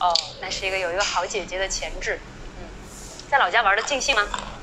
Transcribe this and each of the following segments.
哦，那是一个有一个好姐姐的潜质。嗯，在老家玩的尽兴吗？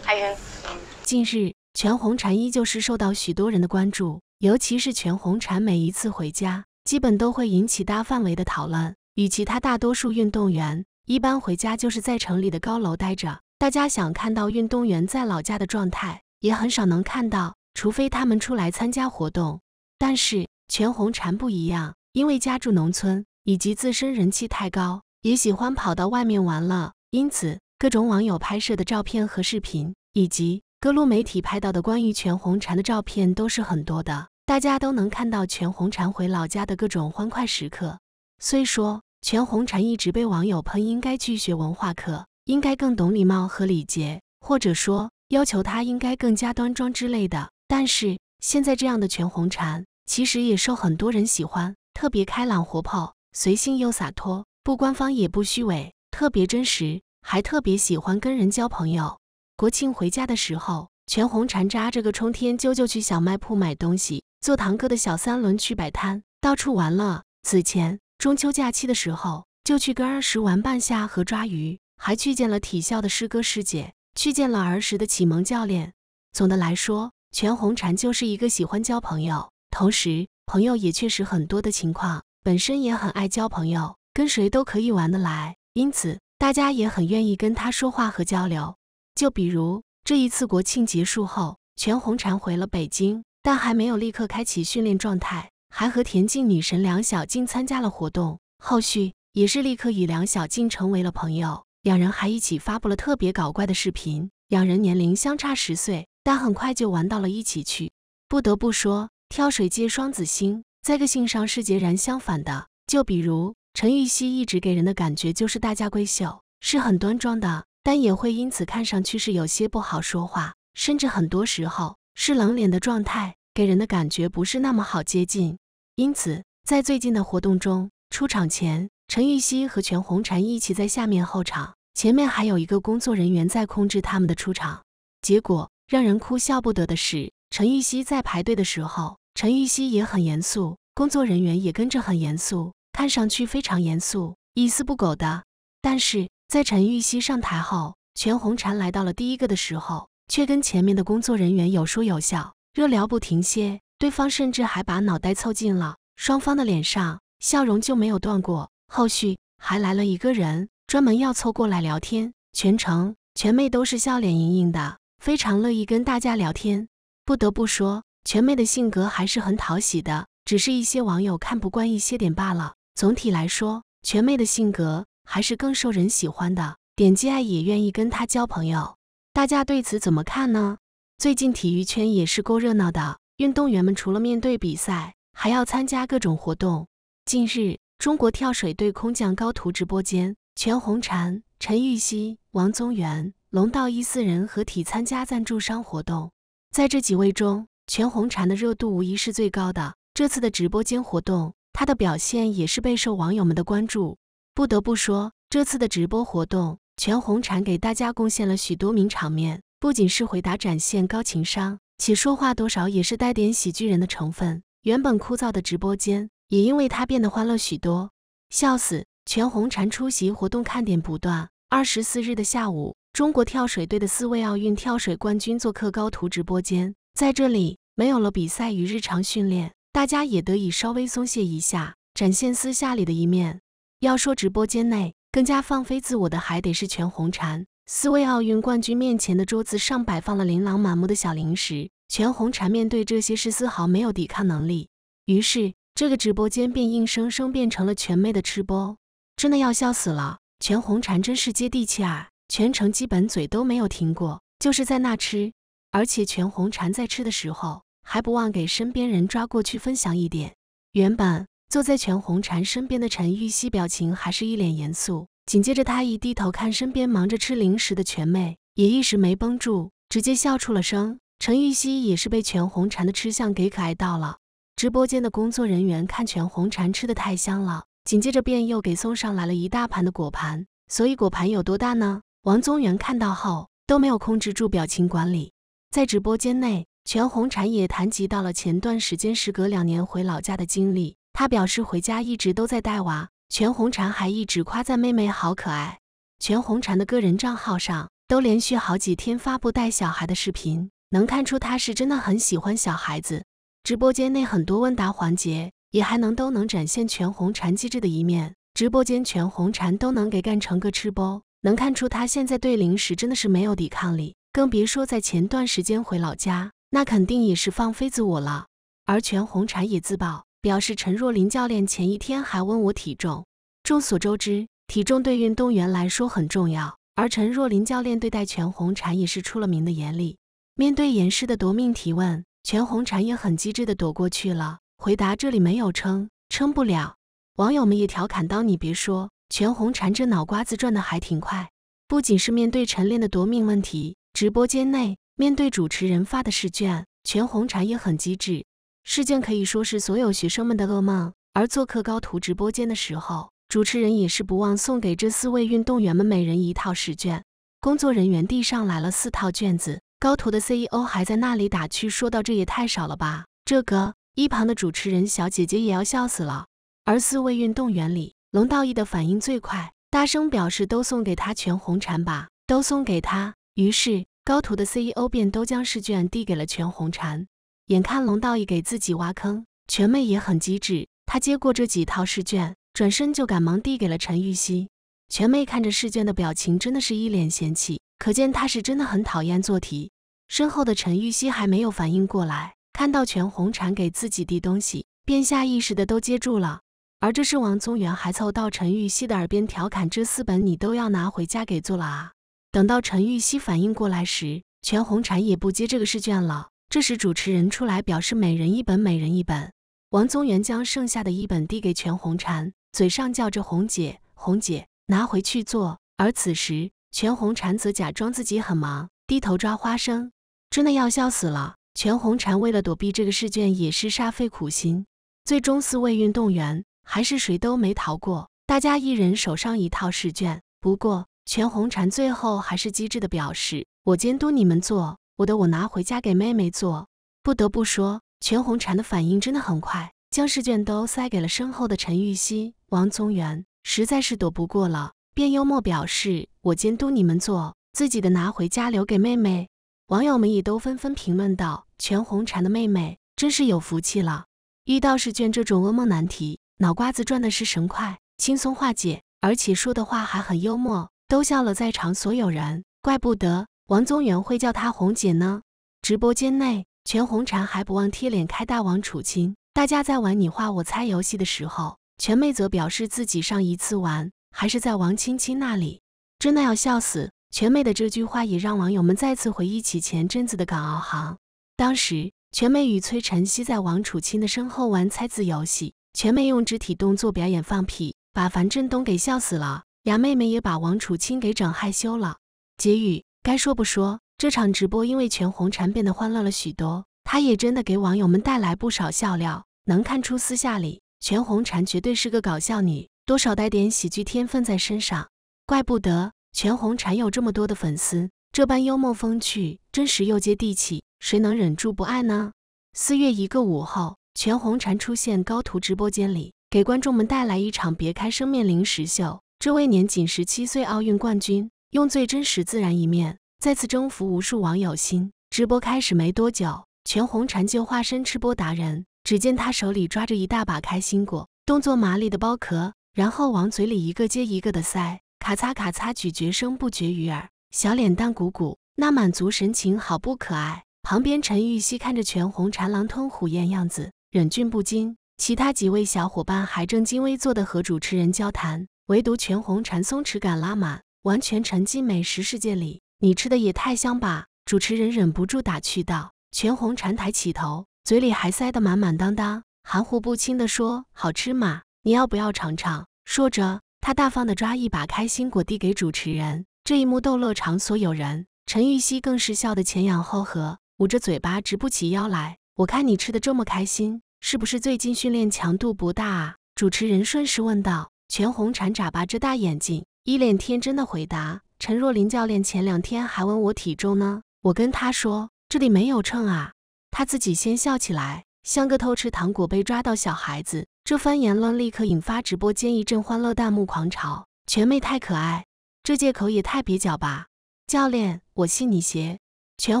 还云，嗯。近日，全红婵依旧是受到许多人的关注，尤其是全红婵每一次回家，基本都会引起大范围的讨论。与其他大多数运动员，一般回家就是在城里的高楼待着，大家想看到运动员在老家的状态也很少能看到，除非他们出来参加活动。但是全红婵不一样，因为家住农村，以及自身人气太高。也喜欢跑到外面玩了，因此各种网友拍摄的照片和视频，以及各路媒体拍到的关于全红婵的照片都是很多的，大家都能看到全红婵回老家的各种欢快时刻。虽说全红婵一直被网友喷应该去学文化课，应该更懂礼貌和礼节，或者说要求她应该更加端庄之类的，但是现在这样的全红婵其实也受很多人喜欢，特别开朗活泼，随性又洒脱。不官方也不虚伪，特别真实，还特别喜欢跟人交朋友。国庆回家的时候，全红婵扎着个冲天揪就去小卖铺买东西，坐堂哥的小三轮去摆摊，到处玩了。此前中秋假期的时候，就去跟儿时玩半夏和抓鱼，还去见了体校的师哥师姐，去见了儿时的启蒙教练。总的来说，全红婵就是一个喜欢交朋友，同时朋友也确实很多的情况，本身也很爱交朋友。跟谁都可以玩得来，因此大家也很愿意跟他说话和交流。就比如这一次国庆结束后，全红婵回了北京，但还没有立刻开启训练状态，还和田径女神梁小静参加了活动。后续也是立刻与梁小静成为了朋友，两人还一起发布了特别搞怪的视频。两人年龄相差十岁，但很快就玩到了一起去。不得不说，跳水界双子星在个性上是截然相反的，就比如。陈芋汐一直给人的感觉就是大家闺秀，是很端庄的，但也会因此看上去是有些不好说话，甚至很多时候是冷脸的状态，给人的感觉不是那么好接近。因此，在最近的活动中，出场前，陈芋汐和全红婵一起在下面候场，前面还有一个工作人员在控制他们的出场。结果让人哭笑不得的是，陈芋汐在排队的时候，陈芋汐也很严肃，工作人员也跟着很严肃。看上去非常严肃、一丝不苟的，但是在陈玉汐上台后，全红婵来到了第一个的时候，却跟前面的工作人员有说有笑，热聊不停歇。对方甚至还把脑袋凑近了，双方的脸上笑容就没有断过。后续还来了一个人，专门要凑过来聊天，全程全妹都是笑脸盈盈的，非常乐意跟大家聊天。不得不说，全妹的性格还是很讨喜的，只是一些网友看不惯一些点罢了。总体来说，全妹的性格还是更受人喜欢的。点击爱也愿意跟她交朋友，大家对此怎么看呢？最近体育圈也是够热闹的，运动员们除了面对比赛，还要参加各种活动。近日，中国跳水队空降高途直播间，全红婵、陈芋汐、王宗源、龙道一四人合体参加赞助商活动。在这几位中，全红婵的热度无疑是最高的。这次的直播间活动。他的表现也是备受网友们的关注。不得不说，这次的直播活动，全红婵给大家贡献了许多名场面。不仅是回答展现高情商，且说话多少也是带点喜剧人的成分。原本枯燥的直播间，也因为他变得欢乐许多，笑死！全红婵出席活动，看点不断。二十四日的下午，中国跳水队的四位奥运跳水冠军做客高途直播间，在这里没有了比赛与日常训练。大家也得以稍微松懈一下，展现私下里的一面。要说直播间内更加放飞自我的，还得是全红婵。四位奥运冠军面前的桌子上摆放了琳琅满目的小零食，全红婵面对这些是丝毫没有抵抗能力。于是这个直播间便硬生生变成了全妹的吃播，真的要笑死了。全红婵真是接地气啊，全程基本嘴都没有停过，就是在那吃。而且全红婵在吃的时候。还不忘给身边人抓过去分享一点。原本坐在全红婵身边的陈玉溪表情还是一脸严肃，紧接着他一低头看身边忙着吃零食的全妹，也一时没绷住，直接笑出了声。陈玉溪也是被全红婵的吃相给可爱到了。直播间的工作人员看全红婵吃的太香了，紧接着便又给送上来了一大盘的果盘。所以果盘有多大呢？王宗源看到后都没有控制住表情管理，在直播间内。全红婵也谈及到了前段时间时隔两年回老家的经历，她表示回家一直都在带娃。全红婵还一直夸赞妹妹好可爱。全红婵的个人账号上都连续好几天发布带小孩的视频，能看出她是真的很喜欢小孩子。直播间内很多问答环节也还能都能展现全红婵机智的一面，直播间全红婵都能给干成个吃播，能看出她现在对零食真的是没有抵抗力，更别说在前段时间回老家。那肯定也是放飞自我了。而全红婵也自曝，表示陈若琳教练前一天还问我体重。众所周知，体重对运动员来说很重要。而陈若琳教练对待全红婵也是出了名的严厉。面对严师的夺命提问，全红婵也很机智的躲过去了，回答这里没有撑，撑不了。网友们也调侃道：“你别说，全红婵这脑瓜子转的还挺快。”不仅是面对晨练的夺命问题，直播间内。面对主持人发的试卷，全红婵也很机智。试卷可以说是所有学生们的噩梦。而做客高途直播间的时候，主持人也是不忘送给这四位运动员们每人一套试卷。工作人员递上来了四套卷子，高途的 CEO 还在那里打趣，说道：“这也太少了吧。这个一旁的主持人小姐姐也要笑死了。而四位运动员里，龙道一的反应最快，大声表示都送给他全红婵吧，都送给他。于是。高途的 CEO 便都将试卷递给了全红婵，眼看龙道义给自己挖坑，全妹也很机智，她接过这几套试卷，转身就赶忙递给了陈玉溪。全妹看着试卷的表情，真的是一脸嫌弃，可见她是真的很讨厌做题。身后的陈玉溪还没有反应过来，看到全红婵给自己递东西，便下意识的都接住了。而这时王宗源还凑到陈玉溪的耳边调侃：“这四本你都要拿回家给做了啊？”等到陈玉熙反应过来时，全红婵也不接这个试卷了。这时主持人出来表示每人一本，每人一本。王宗源将剩下的一本递给全红婵，嘴上叫着“红姐，红姐，拿回去做”。而此时全红婵则假装自己很忙，低头抓花生，真的要笑死了。全红婵为了躲避这个试卷也是煞费苦心，最终四位运动员还是谁都没逃过，大家一人手上一套试卷。不过。全红婵最后还是机智的表示：“我监督你们做我的，我拿回家给妹妹做。”不得不说，全红婵的反应真的很快，将试卷都塞给了身后的陈芋汐、王宗源，实在是躲不过了，便幽默表示：“我监督你们做自己的，拿回家留给妹妹。”网友们也都纷纷评论道：“全红婵的妹妹真是有福气了，遇到试卷这种噩梦难题，脑瓜子转的是神快，轻松化解，而且说的话还很幽默。”都笑了，在场所有人，怪不得王宗元会叫她红姐呢。直播间内，全红婵还不忘贴脸开大王楚钦。大家在玩你画我猜游戏的时候，全妹则表示自己上一次玩还是在王青青那里，真的要笑死。全妹的这句话也让网友们再次回忆起前阵子的港澳行，当时全妹与崔晨曦在王楚钦的身后玩猜字游戏，全妹用肢体动作表演放屁，把樊振东给笑死了。雅妹妹也把王楚钦给整害羞了。结语该说不说，这场直播因为全红婵变得欢乐了许多。她也真的给网友们带来不少笑料。能看出私下里全红婵绝对是个搞笑女，多少带点喜剧天分在身上。怪不得全红婵有这么多的粉丝，这般幽默风趣，真实又接地气，谁能忍住不爱呢？四月一个午后，全红婵出现高途直播间里，给观众们带来一场别开生面零食秀。这位年仅十七岁奥运冠军用最真实自然一面，再次征服无数网友心。直播开始没多久，全红婵就化身吃播达人。只见他手里抓着一大把开心果，动作麻利的剥壳，然后往嘴里一个接一个的塞，咔嚓咔嚓，咀嚼声不绝于耳，小脸蛋鼓鼓，那满足神情好不可爱。旁边陈芋汐看着全红婵狼吞虎咽样子，忍俊不禁。其他几位小伙伴还正襟危坐的和主持人交谈。唯独全红婵松弛感拉满，完全沉浸美食世界里，你吃的也太香吧！主持人忍不住打趣道。全红婵抬起头，嘴里还塞得满满当当，含糊不清的说：“好吃吗？你要不要尝尝？”说着，他大方的抓一把开心果递给主持人。这一幕逗乐场所有人，陈芋汐更是笑得前仰后合，捂着嘴巴直不起腰来。我看你吃的这么开心，是不是最近训练强度不大啊？主持人顺势问道。全红婵眨巴着大眼睛，一脸天真的回答：“陈若琳教练前两天还问我体重呢，我跟她说这里没有秤啊。”她自己先笑起来，像个偷吃糖果被抓到小孩子。这番言论立刻引发直播间一阵欢乐弹幕狂潮。全妹太可爱，这借口也太蹩脚吧？教练，我信你邪！全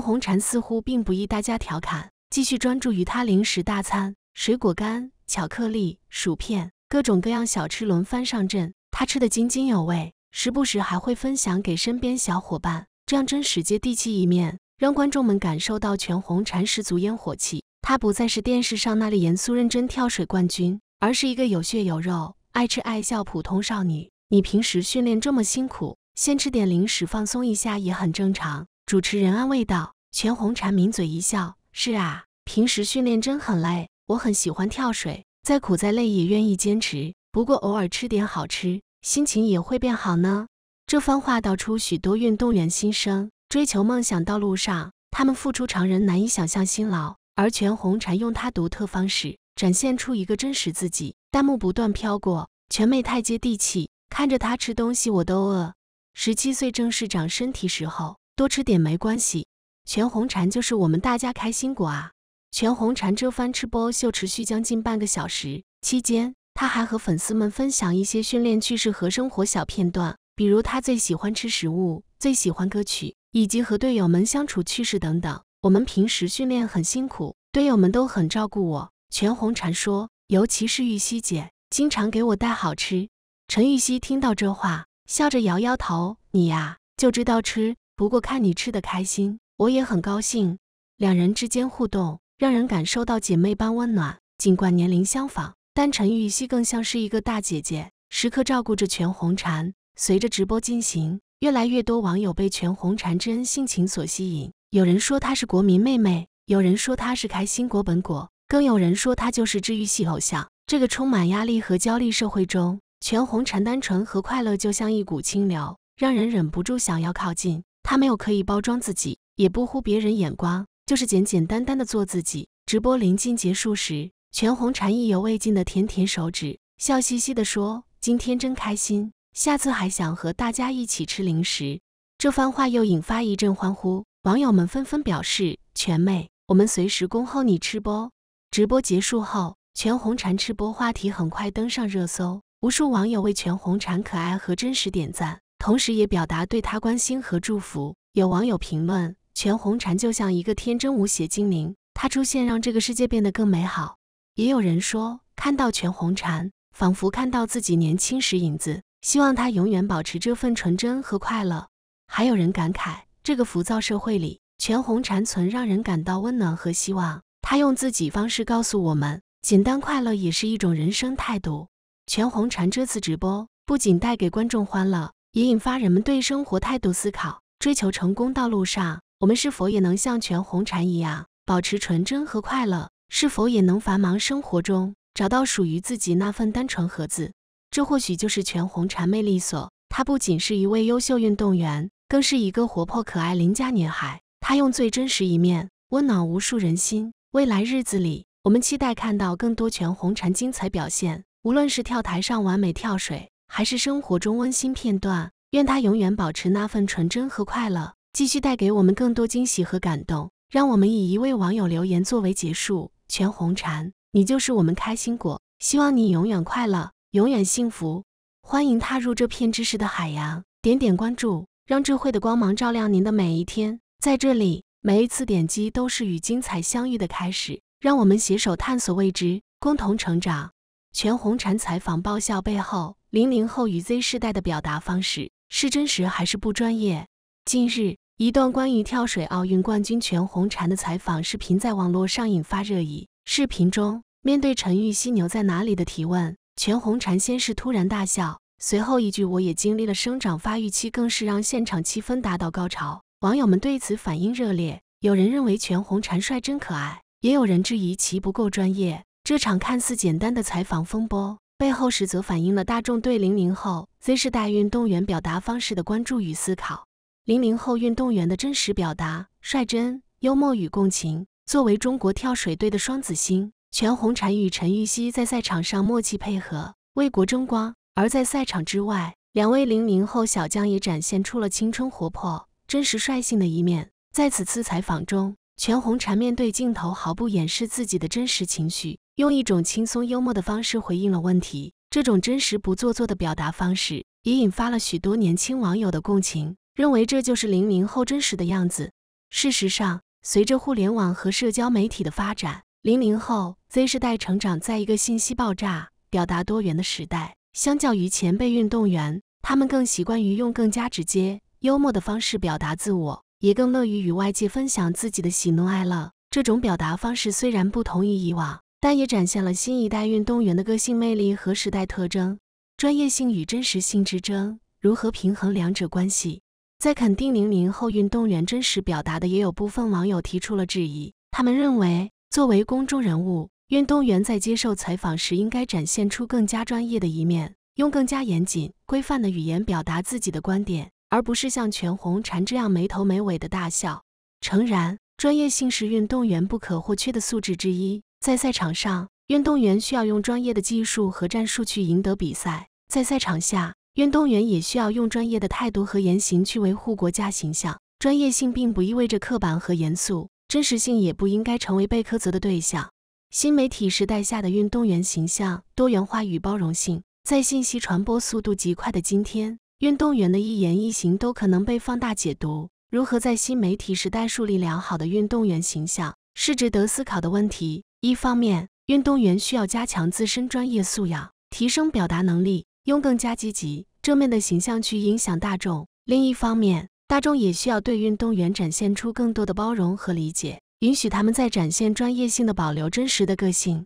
红婵似乎并不意大家调侃，继续专注于她零食大餐：水果干、巧克力、薯片。各种各样小吃轮番上阵，她吃的津津有味，时不时还会分享给身边小伙伴。这样真实接地气一面，让观众们感受到全红婵十足烟火气。她不再是电视上那里严肃认真跳水冠军，而是一个有血有肉、爱吃爱笑普通少女。你平时训练这么辛苦，先吃点零食放松一下也很正常。主持人安慰道：“全红婵抿嘴一笑，是啊，平时训练真很累，我很喜欢跳水。”再苦再累也愿意坚持，不过偶尔吃点好吃，心情也会变好呢。这番话道出许多运动员心声，追求梦想道路上，他们付出常人难以想象辛劳。而全红婵用她独特方式，展现出一个真实自己。弹幕不断飘过：“全妹太接地气，看着她吃东西我都饿。”十七岁正是长身体时候，多吃点没关系。全红婵就是我们大家开心果啊！全红婵这番吃播秀持续将近半个小时，期间她还和粉丝们分享一些训练趣事和生活小片段，比如她最喜欢吃食物，最喜欢歌曲，以及和队友们相处趣事等等。我们平时训练很辛苦，队友们都很照顾我。全红婵说，尤其是玉溪姐，经常给我带好吃。陈玉溪听到这话，笑着摇摇头：“你呀，就知道吃，不过看你吃的开心，我也很高兴。”两人之间互动。让人感受到姐妹般温暖。尽管年龄相仿，但陈玉汐更像是一个大姐姐，时刻照顾着全红婵。随着直播进行，越来越多网友被全红婵之恩性情所吸引。有人说她是国民妹妹，有人说她是开心果本果，更有人说她就是治愈系偶像。这个充满压力和焦虑社会中，全红婵单纯和快乐就像一股清流，让人忍不住想要靠近。她没有刻意包装自己，也不乎别人眼光。就是简简单单的做自己。直播临近结束时，全红婵意犹未尽的舔舔手指，笑嘻嘻地说：“今天真开心，下次还想和大家一起吃零食。”这番话又引发一阵欢呼，网友们纷纷表示：“全妹，我们随时恭候你吃播。”直播结束后，全红婵吃播话题很快登上热搜，无数网友为全红婵可爱和真实点赞，同时也表达对她关心和祝福。有网友评论。全红婵就像一个天真无邪精灵，她出现让这个世界变得更美好。也有人说，看到全红婵仿佛看到自己年轻时影子，希望她永远保持这份纯真和快乐。还有人感慨，这个浮躁社会里，全红婵存让人感到温暖和希望。她用自己方式告诉我们，简单快乐也是一种人生态度。全红婵这次直播不仅带给观众欢乐，也引发人们对生活态度思考。追求成功道路上，我们是否也能像全红婵一样，保持纯真和快乐？是否也能繁忙生活中找到属于自己那份单纯和自？这或许就是全红婵魅力所。她不仅是一位优秀运动员，更是一个活泼可爱邻家女孩。她用最真实一面温暖无数人心。未来日子里，我们期待看到更多全红婵精彩表现。无论是跳台上完美跳水，还是生活中温馨片段，愿她永远保持那份纯真和快乐。继续带给我们更多惊喜和感动。让我们以一位网友留言作为结束：全红婵，你就是我们开心果，希望你永远快乐，永远幸福。欢迎踏入这片知识的海洋，点点关注，让智慧的光芒照亮您的每一天。在这里，每一次点击都是与精彩相遇的开始。让我们携手探索未知，共同成长。全红婵采访爆笑背后，零零后与 Z 世代的表达方式是真实还是不专业？近日。一段关于跳水奥运冠军全红婵的采访视频在网络上引发热议。视频中，面对“陈芋汐“牛在哪里”的提问，全红婵先是突然大笑，随后一句“我也经历了生长发育期”，更是让现场气氛达到高潮。网友们对此反应热烈，有人认为全红婵帅真可爱，也有人质疑其不够专业。这场看似简单的采访风波背后，实则反映了大众对零零后 Z 世大运动员表达方式的关注与思考。零零后运动员的真实表达、率真、幽默与共情。作为中国跳水队的双子星，全红婵与陈芋汐在赛场上默契配合，为国争光；而在赛场之外，两位零零后小将也展现出了青春活泼、真实率性的一面。在此次采访中，全红婵面对镜头毫不掩饰自己的真实情绪，用一种轻松幽默的方式回应了问题。这种真实不做作的表达方式，也引发了许多年轻网友的共情。认为这就是零零后真实的样子。事实上，随着互联网和社交媒体的发展，零零后 Z 世代成长在一个信息爆炸、表达多元的时代。相较于前辈运动员，他们更习惯于用更加直接、幽默的方式表达自我，也更乐于与外界分享自己的喜怒哀乐。这种表达方式虽然不同于以往，但也展现了新一代运动员的个性魅力和时代特征。专业性与真实性之争，如何平衡两者关系？在肯定零零后运动员真实表达的，也有部分网友提出了质疑。他们认为，作为公众人物，运动员在接受采访时应该展现出更加专业的一面，用更加严谨、规范的语言表达自己的观点，而不是像全红婵这样没头没尾的大笑。诚然，专业性是运动员不可或缺的素质之一。在赛场上，运动员需要用专业的技术和战术去赢得比赛；在赛场下，运动员也需要用专业的态度和言行去维护国家形象。专业性并不意味着刻板和严肃，真实性也不应该成为被苛责的对象。新媒体时代下的运动员形象多元化与包容性，在信息传播速度极快的今天，运动员的一言一行都可能被放大解读。如何在新媒体时代树立良好的运动员形象，是值得思考的问题。一方面，运动员需要加强自身专业素养，提升表达能力。用更加积极、正面的形象去影响大众。另一方面，大众也需要对运动员展现出更多的包容和理解，允许他们在展现专业性的保留真实的个性。